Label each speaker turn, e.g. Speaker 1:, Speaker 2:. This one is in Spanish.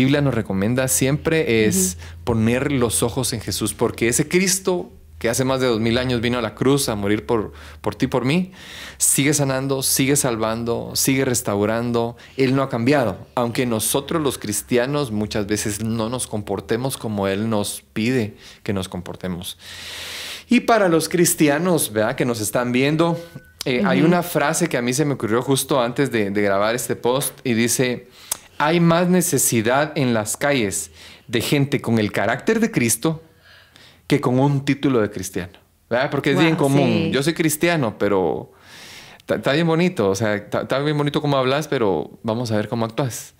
Speaker 1: Biblia nos recomienda siempre es poner los ojos en Jesús, porque ese Cristo que hace más de dos mil años vino a la cruz a morir por, por ti, por mí, sigue sanando, sigue salvando, sigue restaurando. Él no ha cambiado, aunque nosotros los cristianos muchas veces no nos comportemos como Él nos pide que nos comportemos. Y para los cristianos, vea Que nos están viendo, eh, hay una frase que a mí se me ocurrió justo antes de grabar este post y dice, hay más necesidad en las calles de gente con el carácter de Cristo que con un título de cristiano. Porque es bien común. Yo soy cristiano, pero está bien bonito. O sea, está bien bonito cómo hablas, pero vamos a ver cómo actúas.